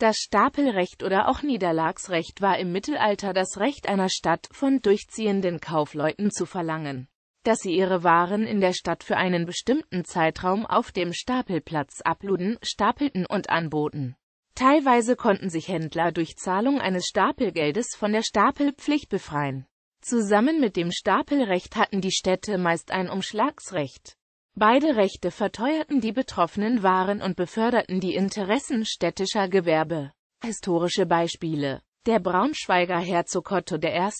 Das Stapelrecht oder auch Niederlagsrecht war im Mittelalter das Recht einer Stadt, von durchziehenden Kaufleuten zu verlangen, dass sie ihre Waren in der Stadt für einen bestimmten Zeitraum auf dem Stapelplatz abluden, stapelten und anboten. Teilweise konnten sich Händler durch Zahlung eines Stapelgeldes von der Stapelpflicht befreien. Zusammen mit dem Stapelrecht hatten die Städte meist ein Umschlagsrecht. Beide Rechte verteuerten die betroffenen Waren und beförderten die Interessen städtischer Gewerbe. Historische Beispiele Der Braunschweiger Herzog Otto I.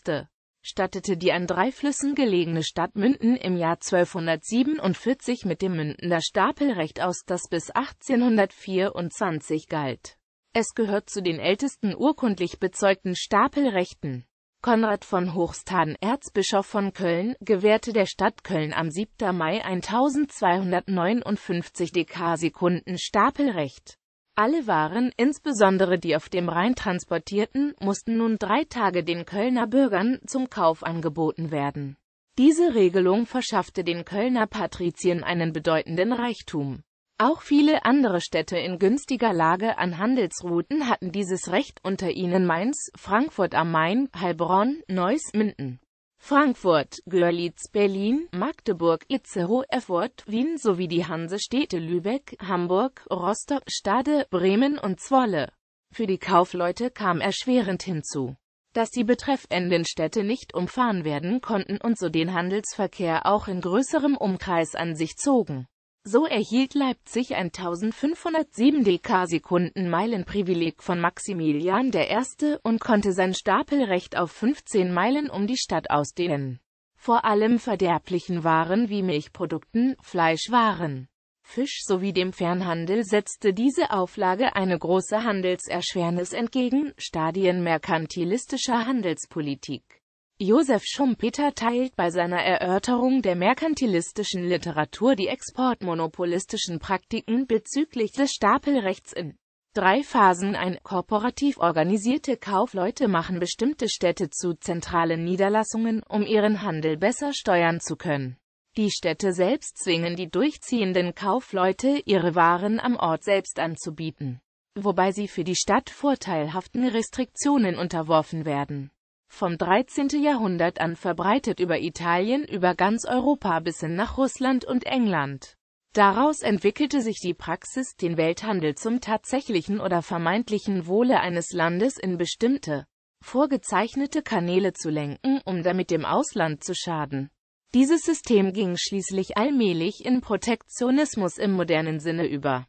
stattete die an drei Flüssen gelegene Stadt Münden im Jahr 1247 mit dem Mündender Stapelrecht aus, das bis 1824 galt. Es gehört zu den ältesten urkundlich bezeugten Stapelrechten Konrad von Hochstan, Erzbischof von Köln, gewährte der Stadt Köln am 7. Mai 1259 Dekarsekunden Stapelrecht. Alle Waren, insbesondere die auf dem Rhein transportierten, mussten nun drei Tage den Kölner Bürgern zum Kauf angeboten werden. Diese Regelung verschaffte den Kölner Patriziern einen bedeutenden Reichtum. Auch viele andere Städte in günstiger Lage an Handelsrouten hatten dieses Recht unter ihnen Mainz, Frankfurt am Main, Heilbronn, Neuss, Minden. Frankfurt, Görlitz, Berlin, Magdeburg, Itzehoe, Erfurt, Wien sowie die Hansestädte Lübeck, Hamburg, Rostock, Stade, Bremen und Zwolle. Für die Kaufleute kam erschwerend hinzu, dass die betreffenden Städte nicht umfahren werden konnten und so den Handelsverkehr auch in größerem Umkreis an sich zogen. So erhielt Leipzig ein 1507 Dk-Sekunden-Meilen-Privileg von Maximilian I. und konnte sein Stapelrecht auf 15 Meilen um die Stadt ausdehnen. Vor allem verderblichen Waren wie Milchprodukten, Fleischwaren, Fisch sowie dem Fernhandel setzte diese Auflage eine große Handelserschwernis entgegen, Stadien merkantilistischer Handelspolitik. Josef Schumpeter teilt bei seiner Erörterung der merkantilistischen Literatur die exportmonopolistischen Praktiken bezüglich des Stapelrechts in drei Phasen ein. Korporativ organisierte Kaufleute machen bestimmte Städte zu zentralen Niederlassungen, um ihren Handel besser steuern zu können. Die Städte selbst zwingen die durchziehenden Kaufleute, ihre Waren am Ort selbst anzubieten, wobei sie für die Stadt vorteilhaften Restriktionen unterworfen werden vom 13. Jahrhundert an verbreitet über Italien, über ganz Europa bis hin nach Russland und England. Daraus entwickelte sich die Praxis, den Welthandel zum tatsächlichen oder vermeintlichen Wohle eines Landes in bestimmte, vorgezeichnete Kanäle zu lenken, um damit dem Ausland zu schaden. Dieses System ging schließlich allmählich in Protektionismus im modernen Sinne über